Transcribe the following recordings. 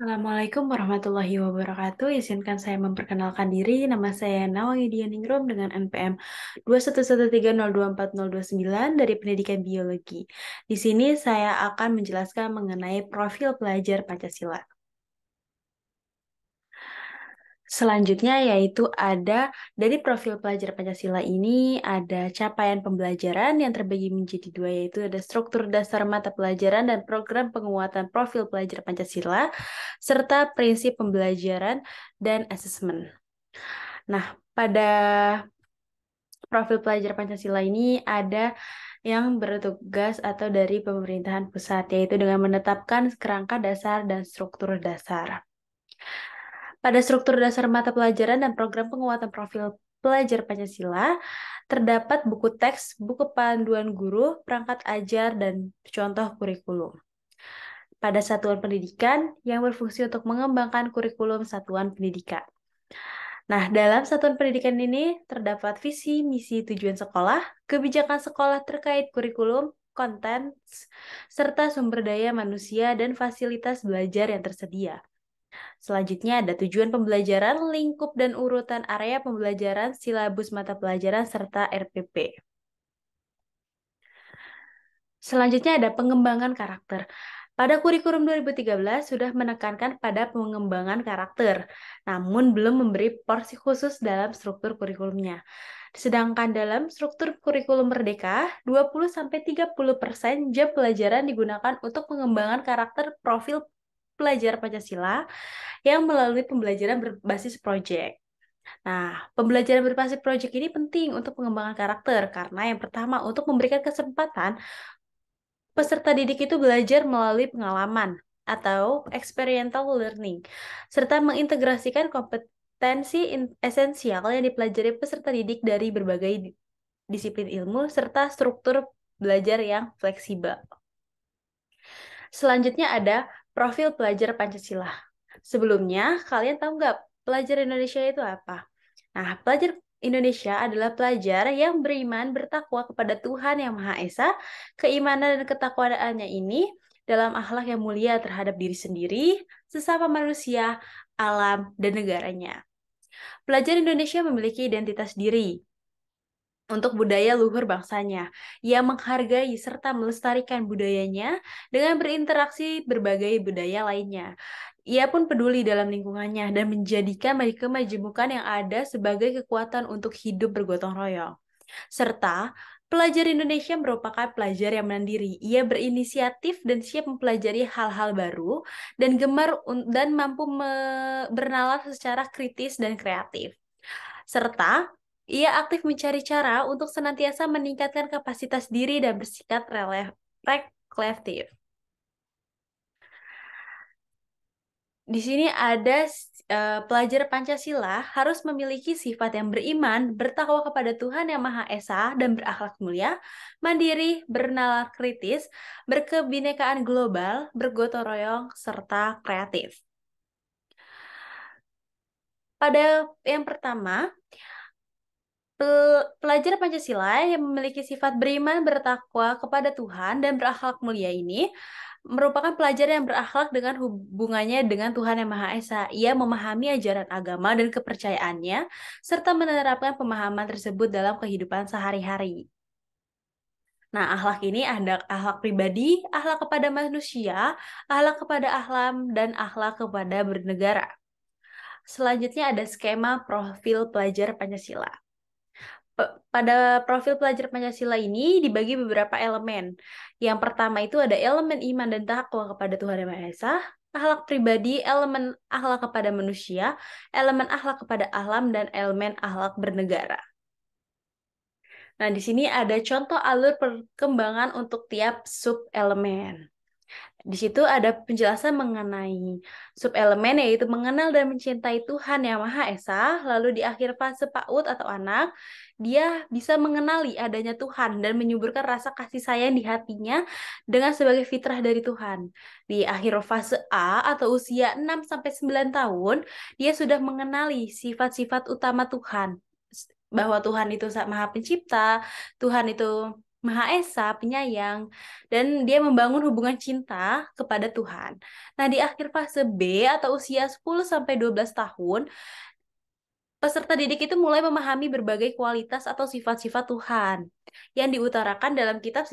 Assalamualaikum warahmatullahi wabarakatuh. Izinkan saya memperkenalkan diri. Nama saya Nawangi Dianingrum dengan NPM sembilan dari Pendidikan Biologi. Di sini saya akan menjelaskan mengenai profil pelajar Pancasila. Selanjutnya yaitu ada dari profil pelajar Pancasila ini ada capaian pembelajaran yang terbagi menjadi dua yaitu ada struktur dasar mata pelajaran dan program penguatan profil pelajar Pancasila serta prinsip pembelajaran dan asesmen. Nah, pada profil pelajar Pancasila ini ada yang bertugas atau dari pemerintahan pusat yaitu dengan menetapkan kerangka dasar dan struktur dasar. Pada struktur dasar mata pelajaran dan program penguatan profil pelajar Pancasila, terdapat buku teks, buku panduan guru, perangkat ajar, dan contoh kurikulum. Pada satuan pendidikan yang berfungsi untuk mengembangkan kurikulum satuan pendidikan. Nah, dalam satuan pendidikan ini terdapat visi, misi, tujuan sekolah, kebijakan sekolah terkait kurikulum, konten, serta sumber daya manusia dan fasilitas belajar yang tersedia. Selanjutnya ada tujuan pembelajaran, lingkup dan urutan area pembelajaran, silabus mata pelajaran, serta RPP. Selanjutnya ada pengembangan karakter. Pada kurikulum 2013 sudah menekankan pada pengembangan karakter, namun belum memberi porsi khusus dalam struktur kurikulumnya. Sedangkan dalam struktur kurikulum Merdeka, 20-30% jam pelajaran digunakan untuk pengembangan karakter profil pelajar Pancasila yang melalui pembelajaran berbasis proyek. Nah, pembelajaran berbasis proyek ini penting untuk pengembangan karakter karena yang pertama untuk memberikan kesempatan peserta didik itu belajar melalui pengalaman atau experiential learning serta mengintegrasikan kompetensi esensial yang dipelajari peserta didik dari berbagai disiplin ilmu serta struktur belajar yang fleksibel. Selanjutnya ada profil pelajar Pancasila. Sebelumnya, kalian tahu nggak pelajar Indonesia itu apa? Nah, pelajar Indonesia adalah pelajar yang beriman bertakwa kepada Tuhan Yang Maha Esa. Keimanan dan ketakwaannya ini dalam akhlak yang mulia terhadap diri sendiri, sesama manusia, alam, dan negaranya. Pelajar Indonesia memiliki identitas diri, untuk budaya luhur bangsanya ia menghargai serta melestarikan budayanya dengan berinteraksi berbagai budaya lainnya. Ia pun peduli dalam lingkungannya dan menjadikan mereka majemukan yang ada sebagai kekuatan untuk hidup bergotong royong. Serta Pelajar Indonesia merupakan pelajar yang mandiri. Ia berinisiatif dan siap mempelajari hal-hal baru dan gemar dan mampu bernalar secara kritis dan kreatif. Serta ia aktif mencari cara untuk senantiasa meningkatkan kapasitas diri dan bersikap reflektif. Di sini ada uh, pelajar Pancasila harus memiliki sifat yang beriman, bertakwa kepada Tuhan Yang Maha Esa, dan berakhlak mulia, mandiri, bernalar kritis, berkebinekaan global, bergotong royong, serta kreatif. Pada yang pertama, Pelajar Pancasila yang memiliki sifat beriman, bertakwa kepada Tuhan, dan berakhlak mulia ini merupakan pelajar yang berakhlak dengan hubungannya dengan Tuhan Yang Maha Esa. Ia memahami ajaran agama dan kepercayaannya, serta menerapkan pemahaman tersebut dalam kehidupan sehari-hari. Nah, akhlak ini ada akhlak pribadi, akhlak kepada manusia, akhlak kepada ahlam, dan akhlak kepada bernegara. Selanjutnya ada skema profil pelajar Pancasila pada profil pelajar Pancasila ini dibagi beberapa elemen. Yang pertama itu ada elemen iman dan takwa kepada Tuhan Yang Maha Esa, akhlak pribadi, elemen akhlak kepada manusia, elemen akhlak kepada alam, dan elemen akhlak bernegara. Nah, di sini ada contoh alur perkembangan untuk tiap sub-elemen. Di situ ada penjelasan mengenai sub elemen yaitu mengenal dan mencintai Tuhan Yang Maha Esa. Lalu di akhir fase PAUD atau anak, dia bisa mengenali adanya Tuhan dan menyuburkan rasa kasih sayang di hatinya dengan sebagai fitrah dari Tuhan. Di akhir fase A atau usia 6 sampai 9 tahun, dia sudah mengenali sifat-sifat utama Tuhan bahwa Tuhan itu Maha Pencipta, Tuhan itu Maha Esa, penyayang, dan dia membangun hubungan cinta kepada Tuhan. Nah, di akhir fase B atau usia 10-12 tahun, peserta didik itu mulai memahami berbagai kualitas atau sifat-sifat Tuhan yang diutarakan dalam kitab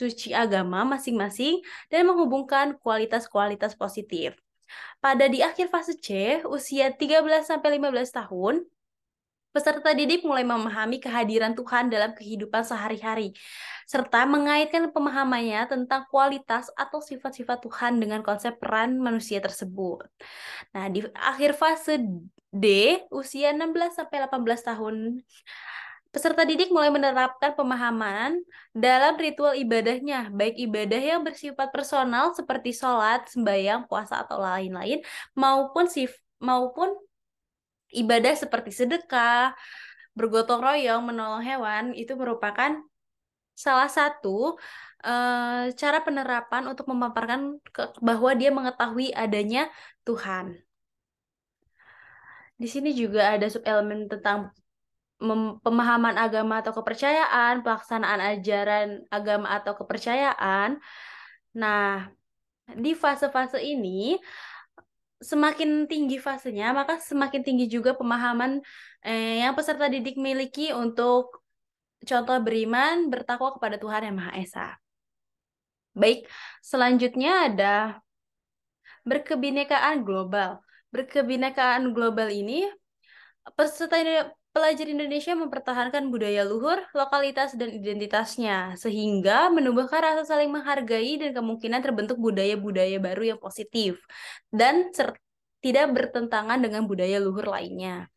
suci agama masing-masing dan menghubungkan kualitas-kualitas positif. Pada di akhir fase C, usia 13-15 tahun, peserta didik mulai memahami kehadiran Tuhan dalam kehidupan sehari-hari, serta mengaitkan pemahamannya tentang kualitas atau sifat-sifat Tuhan dengan konsep peran manusia tersebut. Nah, di akhir fase D, usia 16-18 tahun, Peserta didik mulai menerapkan pemahaman dalam ritual ibadahnya, baik ibadah yang bersifat personal seperti sholat, sembahyang, puasa, atau lain-lain, maupun maupun ibadah seperti sedekah, bergotong royong, menolong hewan itu merupakan salah satu uh, cara penerapan untuk memaparkan ke, bahwa dia mengetahui adanya Tuhan. Di sini juga ada sub elemen tentang pemahaman agama atau kepercayaan, pelaksanaan ajaran agama atau kepercayaan. Nah, di fase-fase ini semakin tinggi fasenya, maka semakin tinggi juga pemahaman eh, yang peserta didik miliki untuk contoh beriman, bertakwa kepada Tuhan Yang Maha Esa. Baik, selanjutnya ada berkebinekaan global. Berkebinekaan global ini peserta Pelajar Indonesia mempertahankan budaya luhur, lokalitas, dan identitasnya, sehingga menumbuhkan rasa saling menghargai dan kemungkinan terbentuk budaya-budaya baru yang positif, dan tidak bertentangan dengan budaya luhur lainnya.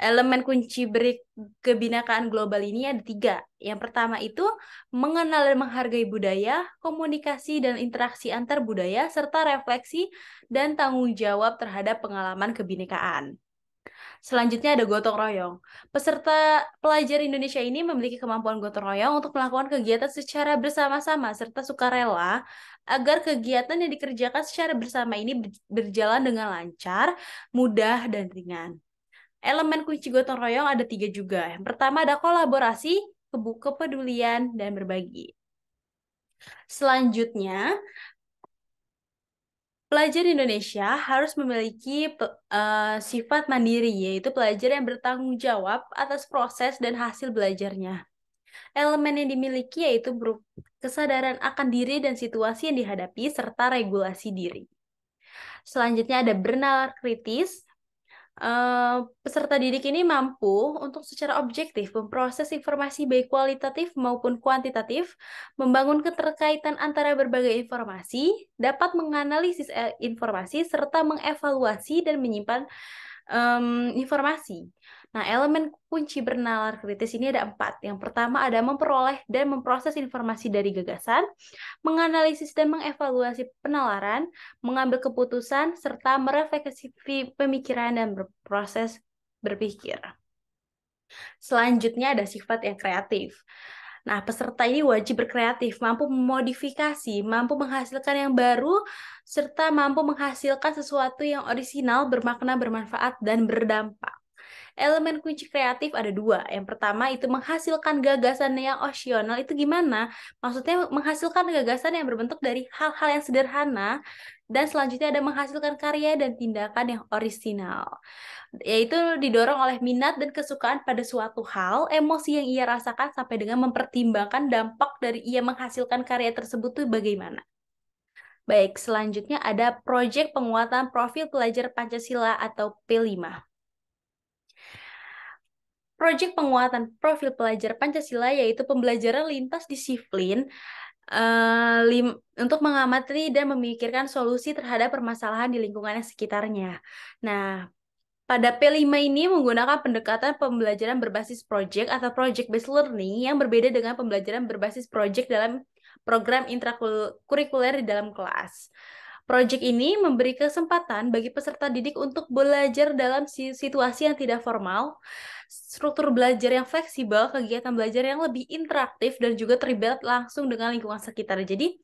Elemen kunci beri kebinakaan global ini ada tiga. Yang pertama itu mengenal dan menghargai budaya, komunikasi dan interaksi antar budaya, serta refleksi dan tanggung jawab terhadap pengalaman kebinekaan. Selanjutnya ada gotong royong. Peserta pelajar Indonesia ini memiliki kemampuan gotong royong untuk melakukan kegiatan secara bersama-sama serta sukarela agar kegiatan yang dikerjakan secara bersama ini berjalan dengan lancar, mudah, dan ringan. Elemen kunci gotong royong ada tiga juga. Yang pertama ada kolaborasi, kebuka pedulian dan berbagi. Selanjutnya, Pelajar Indonesia harus memiliki uh, sifat mandiri, yaitu pelajar yang bertanggung jawab atas proses dan hasil belajarnya. Elemen yang dimiliki yaitu berupa kesadaran akan diri dan situasi yang dihadapi, serta regulasi diri. Selanjutnya ada bernalar kritis, Eh, peserta didik ini mampu untuk secara objektif memproses informasi baik kualitatif maupun kuantitatif, membangun keterkaitan antara berbagai informasi, dapat menganalisis eh, informasi serta mengevaluasi dan menyimpan um, informasi. Nah, elemen kunci bernalar kritis ini ada empat. Yang pertama ada memperoleh dan memproses informasi dari gagasan, menganalisis dan mengevaluasi penalaran, mengambil keputusan, serta merefleksi pemikiran dan berproses berpikir. Selanjutnya ada sifat yang kreatif. Nah, peserta ini wajib berkreatif, mampu memodifikasi, mampu menghasilkan yang baru, serta mampu menghasilkan sesuatu yang orisinal, bermakna, bermanfaat, dan berdampak elemen kunci kreatif ada dua. Yang pertama itu menghasilkan gagasan yang opsional. Itu gimana? Maksudnya menghasilkan gagasan yang berbentuk dari hal-hal yang sederhana dan selanjutnya ada menghasilkan karya dan tindakan yang orisinal. Yaitu didorong oleh minat dan kesukaan pada suatu hal, emosi yang ia rasakan sampai dengan mempertimbangkan dampak dari ia menghasilkan karya tersebut itu bagaimana. Baik, selanjutnya ada proyek penguatan profil pelajar Pancasila atau P5 proyek penguatan profil pelajar Pancasila yaitu pembelajaran lintas disiplin uh, lim untuk mengamati dan memikirkan solusi terhadap permasalahan di lingkungannya sekitarnya. Nah, pada P5 ini menggunakan pendekatan pembelajaran berbasis project atau project-based learning yang berbeda dengan pembelajaran berbasis project dalam program intrakurikuler di dalam kelas. Proyek ini memberi kesempatan bagi peserta didik untuk belajar dalam situasi yang tidak formal, struktur belajar yang fleksibel, kegiatan belajar yang lebih interaktif, dan juga terlibat langsung dengan lingkungan sekitar. Jadi,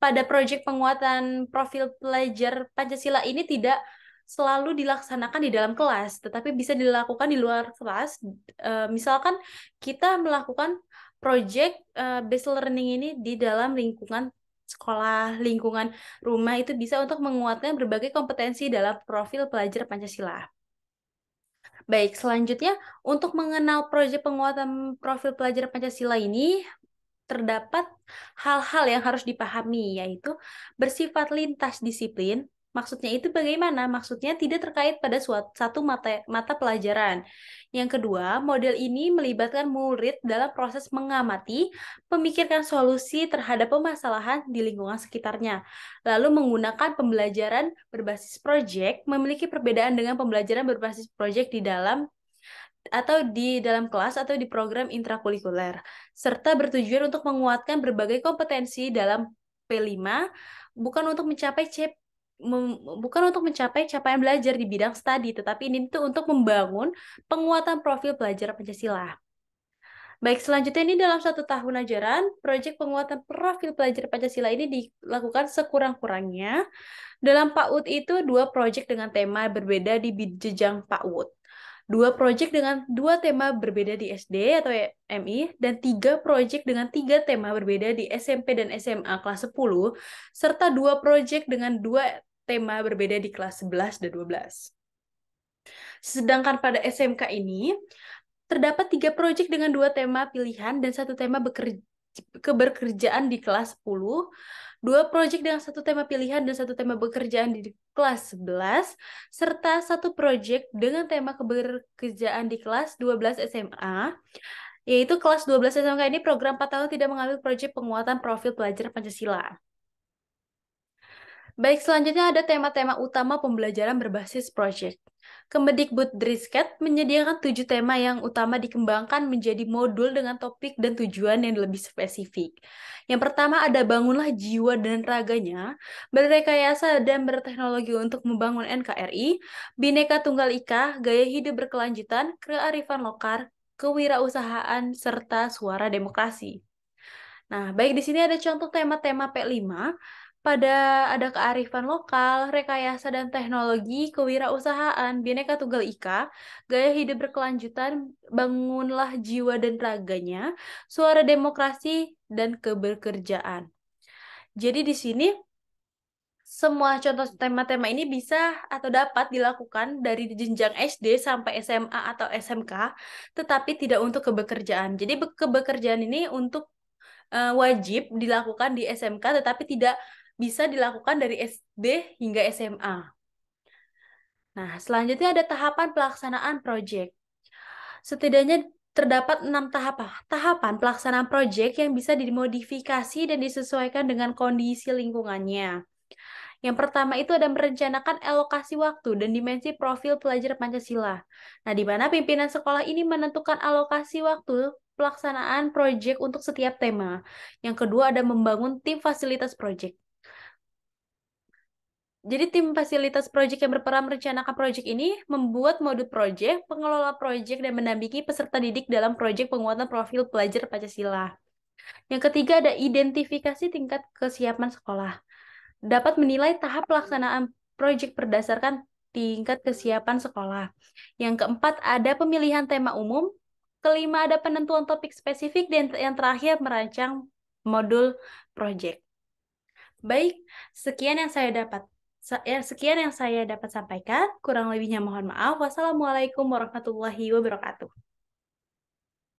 pada proyek penguatan profil pelajar Pancasila ini tidak selalu dilaksanakan di dalam kelas, tetapi bisa dilakukan di luar kelas. E, misalkan kita melakukan proyek e, based learning ini di dalam lingkungan sekolah, lingkungan rumah itu bisa untuk menguatkan berbagai kompetensi dalam profil pelajar Pancasila. Baik, selanjutnya untuk mengenal proyek penguatan profil pelajar Pancasila ini terdapat hal-hal yang harus dipahami yaitu bersifat lintas disiplin, Maksudnya itu bagaimana? Maksudnya tidak terkait pada suatu, satu mata, mata pelajaran. Yang kedua, model ini melibatkan murid dalam proses mengamati, memikirkan solusi terhadap permasalahan di lingkungan sekitarnya. Lalu menggunakan pembelajaran berbasis proyek memiliki perbedaan dengan pembelajaran berbasis proyek di dalam atau di dalam kelas atau di program intrakurikuler serta bertujuan untuk menguatkan berbagai kompetensi dalam P5 bukan untuk mencapai CP bukan untuk mencapai capaian belajar di bidang studi, tetapi ini tuh untuk membangun penguatan profil pelajar Pancasila. Baik, selanjutnya ini dalam satu tahun ajaran, proyek penguatan profil pelajar Pancasila ini dilakukan sekurang-kurangnya. Dalam PAUD itu dua proyek dengan tema berbeda di jejang PAUD. Dua proyek dengan dua tema berbeda di SD atau MI, dan tiga proyek dengan tiga tema berbeda di SMP dan SMA kelas 10, serta dua proyek dengan dua tema berbeda di kelas 11 dan 12. Sedangkan pada SMK ini, terdapat tiga proyek dengan dua tema pilihan dan satu tema bekerja, keberkerjaan di kelas 10, dua proyek dengan satu tema pilihan dan satu tema bekerjaan di kelas 11, serta satu proyek dengan tema keberkerjaan di kelas 12 SMA, yaitu kelas 12 SMK ini program 4 tahun tidak mengambil proyek penguatan profil pelajar Pancasila. Baik, selanjutnya ada tema-tema utama pembelajaran berbasis project. Kemendikbud Drisket menyediakan tujuh tema yang utama dikembangkan menjadi modul dengan topik dan tujuan yang lebih spesifik. Yang pertama ada bangunlah jiwa dan raganya, berrekayasa dan berteknologi untuk membangun NKRI, bineka tunggal ika, gaya hidup berkelanjutan, kearifan lokal, kewirausahaan, serta suara demokrasi. Nah, baik di sini ada contoh tema-tema P5 pada ada kearifan lokal, rekayasa dan teknologi, kewirausahaan, bineka tunggal ika, gaya hidup berkelanjutan, bangunlah jiwa dan raganya, suara demokrasi dan keberkerjaan. Jadi di sini semua contoh tema-tema ini bisa atau dapat dilakukan dari jenjang SD sampai SMA atau SMK, tetapi tidak untuk kebekerjaan. Jadi kebekerjaan ini untuk eh, wajib dilakukan di SMK tetapi tidak bisa dilakukan dari SD hingga SMA. Nah, selanjutnya ada tahapan pelaksanaan proyek. Setidaknya terdapat enam tahap ah, Tahapan pelaksanaan proyek yang bisa dimodifikasi dan disesuaikan dengan kondisi lingkungannya. Yang pertama itu ada merencanakan alokasi waktu dan dimensi profil pelajar Pancasila. Nah, di mana pimpinan sekolah ini menentukan alokasi waktu pelaksanaan proyek untuk setiap tema. Yang kedua ada membangun tim fasilitas proyek. Jadi tim fasilitas proyek yang berperan merencanakan proyek ini membuat modul proyek, pengelola proyek, dan mendampingi peserta didik dalam proyek penguatan profil pelajar Pancasila. Yang ketiga ada identifikasi tingkat kesiapan sekolah. Dapat menilai tahap pelaksanaan proyek berdasarkan tingkat kesiapan sekolah. Yang keempat ada pemilihan tema umum. Kelima ada penentuan topik spesifik dan yang terakhir merancang modul proyek. Baik, sekian yang saya dapat. Ya, sekian yang saya dapat sampaikan. Kurang lebihnya mohon maaf. Wassalamualaikum warahmatullahi wabarakatuh.